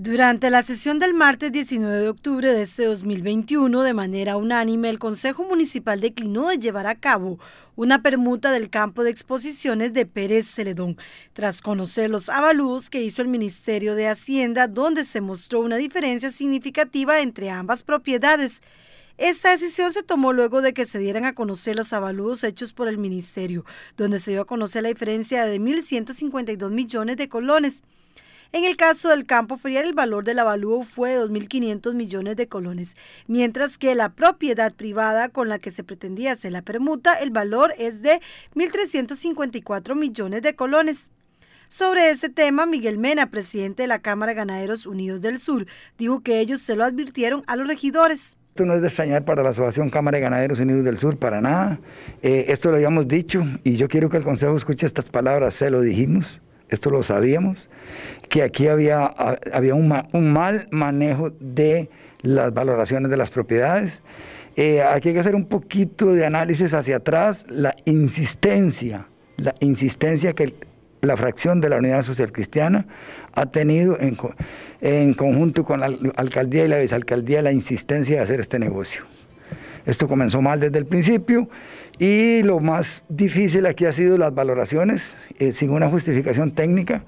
Durante la sesión del martes 19 de octubre de este 2021, de manera unánime, el Consejo Municipal declinó de llevar a cabo una permuta del campo de exposiciones de Pérez Celedón, tras conocer los avalúos que hizo el Ministerio de Hacienda, donde se mostró una diferencia significativa entre ambas propiedades. Esta decisión se tomó luego de que se dieran a conocer los avaludos hechos por el Ministerio, donde se dio a conocer la diferencia de 1.152 millones de colones. En el caso del campo ferial, el valor del avalúo fue de 2.500 millones de colones, mientras que la propiedad privada con la que se pretendía hacer la permuta, el valor es de 1.354 millones de colones. Sobre ese tema, Miguel Mena, presidente de la Cámara de Ganaderos Unidos del Sur, dijo que ellos se lo advirtieron a los regidores. Esto no es de extrañar para la Asociación Cámara de Ganaderos Unidos del Sur, para nada. Eh, esto lo habíamos dicho y yo quiero que el Consejo escuche estas palabras, se lo dijimos esto lo sabíamos, que aquí había, había un, mal manejo de las valoraciones de las propiedades. Eh, aquí hay que hacer un poquito de análisis hacia atrás, la insistencia, la insistencia que la fracción de la Unidad Social Cristiana ha tenido en, en conjunto con la alcaldía y la vicealcaldía la insistencia de hacer este negocio. Esto comenzó mal desde el principio y lo más difícil aquí ha sido las valoraciones, eh, sin una justificación técnica.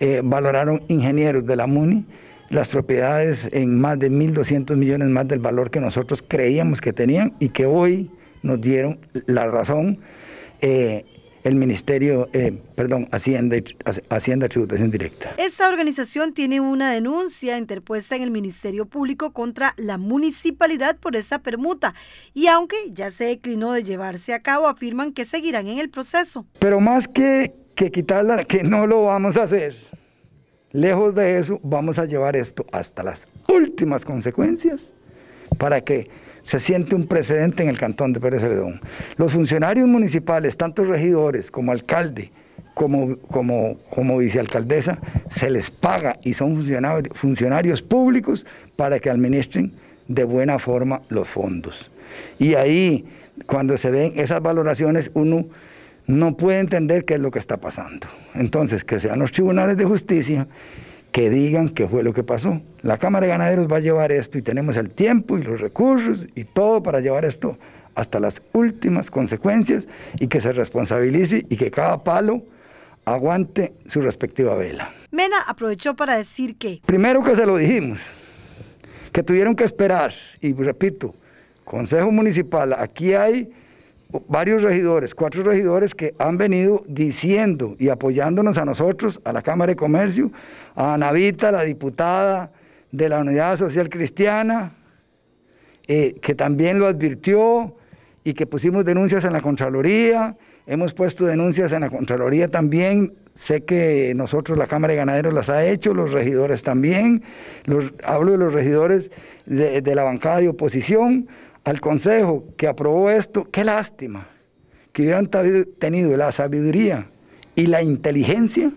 Eh, valoraron ingenieros de la MUNI las propiedades en más de 1.200 millones más del valor que nosotros creíamos que tenían y que hoy nos dieron la razón. Eh, el Ministerio, eh, perdón, Hacienda, Hacienda Tributación Directa. Esta organización tiene una denuncia interpuesta en el Ministerio Público contra la municipalidad por esta permuta y aunque ya se declinó de llevarse a cabo, afirman que seguirán en el proceso. Pero más que, que quitarla, que no lo vamos a hacer. Lejos de eso, vamos a llevar esto hasta las últimas consecuencias para que se siente un precedente en el cantón de Pérez Los funcionarios municipales, tanto regidores como alcalde, como, como, como vicealcaldesa, se les paga y son funcionarios, funcionarios públicos para que administren de buena forma los fondos. Y ahí, cuando se ven esas valoraciones, uno no puede entender qué es lo que está pasando. Entonces, que sean los tribunales de justicia que digan qué fue lo que pasó. La Cámara de Ganaderos va a llevar esto y tenemos el tiempo y los recursos y todo para llevar esto hasta las últimas consecuencias y que se responsabilice y que cada palo aguante su respectiva vela. Mena aprovechó para decir que... Primero que se lo dijimos, que tuvieron que esperar, y repito, Consejo Municipal, aquí hay varios regidores, cuatro regidores que han venido diciendo y apoyándonos a nosotros, a la Cámara de Comercio, a Anavita, la diputada de la Unidad Social Cristiana, eh, que también lo advirtió y que pusimos denuncias en la Contraloría, hemos puesto denuncias en la Contraloría también, sé que nosotros, la Cámara de Ganaderos, las ha hecho, los regidores también, hablo de los regidores de la bancada de oposición, al Consejo que aprobó esto, qué lástima que hubieran tenido la sabiduría y la inteligencia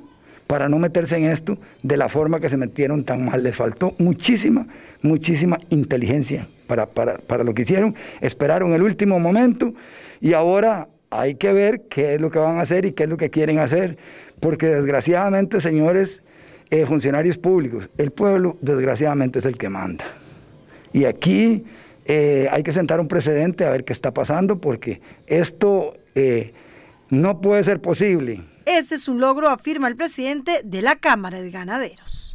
para no meterse en esto de la forma que se metieron tan mal. Les faltó muchísima, muchísima inteligencia para, para, lo que hicieron. Esperaron el último momento y ahora hay que ver qué es lo que van a hacer y qué es lo que quieren hacer. Porque desgraciadamente, señores eh, funcionarios públicos, el pueblo desgraciadamente es el que manda. Y aquí eh, hay que sentar un precedente a ver qué está pasando, porque esto eh, no puede ser posible. Ese es un logro, afirma el presidente de la Cámara de Ganaderos.